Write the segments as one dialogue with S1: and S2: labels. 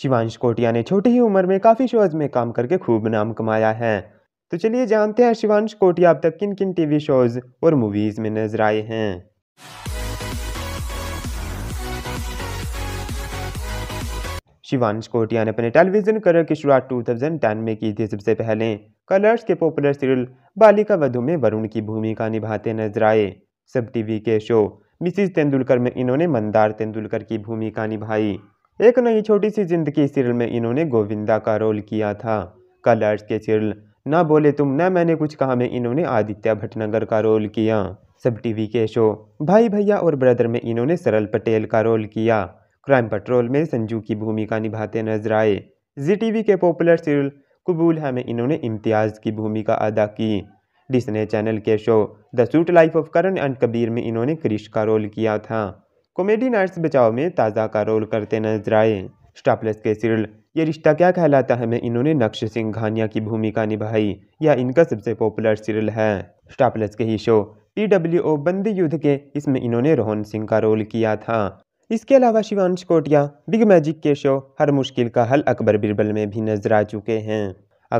S1: शिवांश कोटिया ने छोटी ही उम्र में काफ़ी शोज में काम करके खूब नाम कमाया है तो चलिए जानते हैं शिवांश कोटिया अब तक किन किन टीवी शोज और मूवीज़ में नजर आए हैं शिवांश कोटिया ने अपने टेलीविजन करियर की शुरुआत 2010 में की थी सबसे पहले कलर्स के पॉपुलर सीरियल बालिका वधु में वरुण की भूमिका निभाते नजर आए सब टीवी के शो मिसिज तेंदुलकर में इन्होंने मंदार तेंदुलकर की भूमिका निभाई एक नई छोटी सी जिंदगी सीरियल में इन्होंने गोविंदा का रोल किया था कलर्स के सीरियल ना बोले तुम ना मैंने कुछ कहा में इन्होंने आदित्य भटनगर का रोल किया सब टीवी के शो भाई भैया और ब्रदर में इन्होंने सरल पटेल का रोल किया क्राइम पेट्रोल में संजू की भूमिका निभाते नजर आए जी टीवी के पॉपुलर सीरियल कबूल है में इन्होंने इम्तियाज़ की भूमिका अदा की डिस्ने चैनल के show the suite life of Karan and Kabir में इन्होंने क्रिश का रोल किया था कॉमेडी नाइट्स बचाव में ताज़ा का रोल करते नजर आए स्टापलेस के सीरियल ये रिश्ता क्या कहलाता है मैं इन्होंने नक्श सिंह घानिया की भूमिका निभाई यह इनका सबसे पॉपुलर सीरियल है स्टापलेस के ही शो पीडब्ल्यूओ बंदी युद्ध के इसमें इन्होंने रोहन सिंह का रोल किया था इसके अलावा शिवानश कोटिया बिग मैजिक के शो हर मुश्किल का हल अकबर बिरबल में भी नजर आ चुके हैं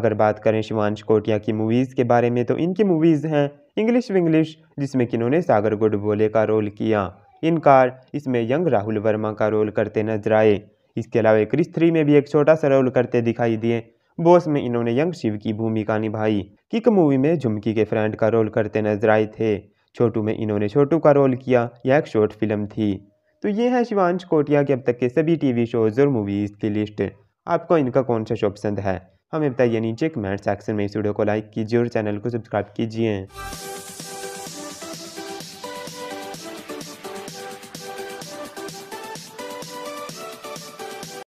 S1: अगर बात करें शिवानश कोटिया की मूवीज़ के बारे में तो इनकी मूवीज़ हैं इंग्लिश विंग्लिश जिसमें कि इन्होंने सागर गुड बोले का रोल किया इनकार इसमें यंग राहुल वर्मा का रोल करते नजर आए इसके अलावा क्रिस थ्री में भी एक छोटा सा रोल करते दिखाई दिए बॉस में इन्होंने यंग शिव की भूमिका निभाई किक मूवी में झुमकी के फ्रेंड का रोल करते नजर आए थे छोटू में इन्होंने छोटू का रोल किया यह एक शॉर्ट फिल्म थी तो ये है शिवांश कोटिया के अब तक के सभी टीवी शोज और मूवीज़ की लिस्ट आपको इनका कौन सा शो पसंद है हमें बताइए नीचे कमेंट सेक्शन में इस वीडियो को लाइक कीजिए और चैनल को सब्सक्राइब कीजिए